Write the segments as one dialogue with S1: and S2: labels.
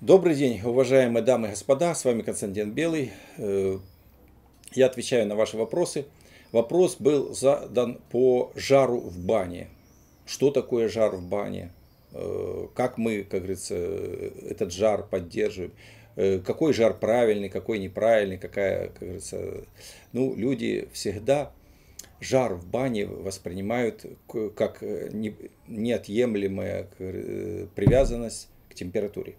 S1: Добрый день, уважаемые дамы и господа, с вами Константин Белый. Э, я отвечаю на ваши вопросы. Вопрос был задан по жару в бане. Что такое жар в бане? Э, как мы, как говорится, этот жар поддерживаем? Э, какой жар правильный, какой неправильный, какая, как говорится... Ну, люди всегда жар в бане воспринимают как неотъемлемая привязанность к температуре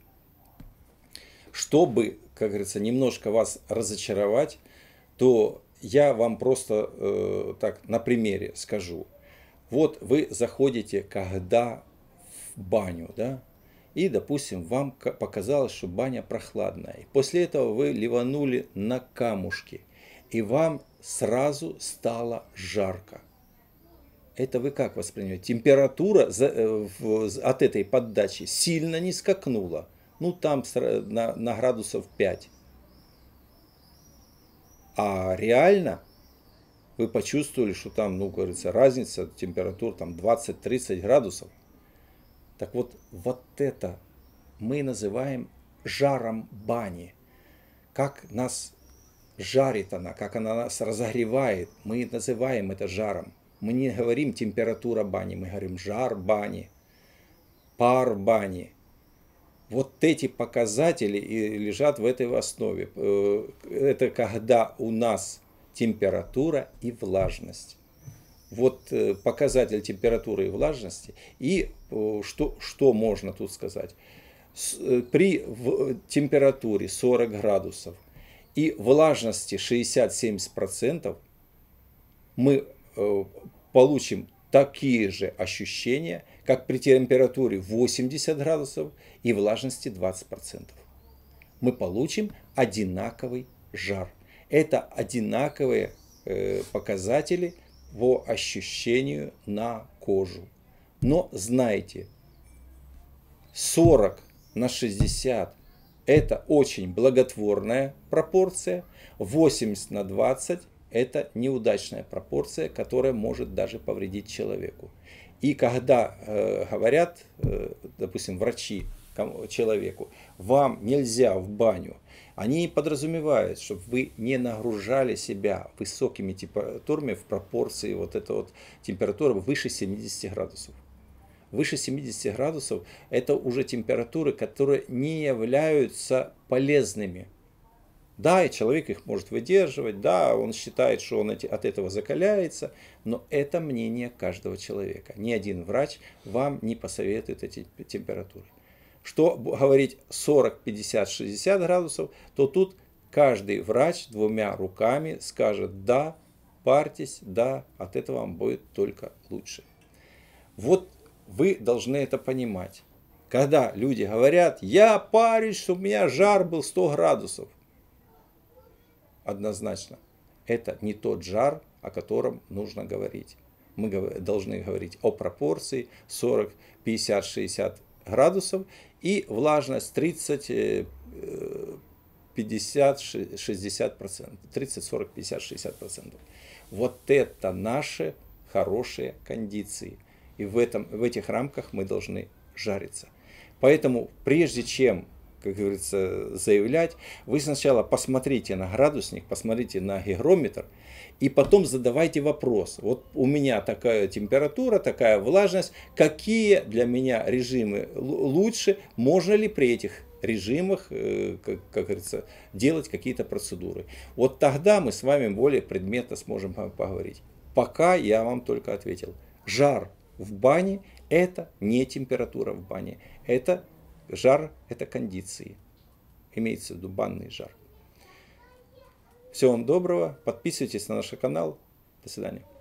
S1: чтобы, как говорится, немножко вас разочаровать, то я вам просто э, так на примере скажу. Вот вы заходите когда в баню, да, и, допустим, вам показалось, что баня прохладная. после этого вы ливанули на камушки, и вам сразу стало жарко. Это вы как воспринимаете? Температура э, от этой поддачи сильно не скакнула ну там на, на градусов 5. А реально вы почувствовали, что там, ну, говорится, разница температур там 20-30 градусов. Так вот, вот это мы называем жаром бани. Как нас жарит она, как она нас разогревает, мы называем это жаром. Мы не говорим температура бани, мы говорим жар бани, пар бани – вот эти показатели и лежат в этой основе. Э, это когда у нас температура и влажность. Вот э, показатель температуры и влажности. И э, что, что можно тут сказать? При температуре 40 градусов и влажности 60-70% мы получим такие же ощущения, как при температуре 80 градусов и влажности 20%. Мы получим одинаковый жар. Это одинаковые э, показатели по ощущению на кожу. Но знаете, 40 на 60 это очень благотворная пропорция, 80 на 20 это неудачная пропорция, которая может даже повредить человеку. И когда э, говорят, э, допустим, врачи человеку, вам нельзя в баню, они подразумевают, чтобы вы не нагружали себя высокими температурами в пропорции вот этой вот температуры выше 70 градусов. Выше 70 градусов это уже температуры, которые не являются полезными да, и человек их может выдерживать, да, он считает, что он от этого закаляется, но это мнение каждого человека. Ни один врач вам не посоветует эти температуры. Что говорить 40, 50, 60 градусов, то тут каждый врач двумя руками скажет «да», парьтесь, да, от этого вам будет только лучше. Вот вы должны это понимать. Когда люди говорят, я парюсь, чтобы у меня жар был 100 градусов, однозначно, это не тот жар, о котором нужно говорить. Мы должны говорить о пропорции 40, 50, 60 градусов и влажность 30, 50, 60 процентов. 30, 40, 50, 60 процентов. Вот это наши хорошие кондиции. И в, этом, в этих рамках мы должны жариться. Поэтому прежде чем как говорится, заявлять, вы сначала посмотрите на градусник, посмотрите на гигрометр, и потом задавайте вопрос. Вот у меня такая температура, такая влажность, какие для меня режимы лучше, можно ли при этих режимах, э, как, как говорится, делать какие-то процедуры. Вот тогда мы с вами более предметно сможем поговорить. Пока я вам только ответил. Жар в бане – это не температура в бане, это Жар – это кондиции. Имеется в виду банный жар. Всего вам доброго. Подписывайтесь на наш канал. До свидания.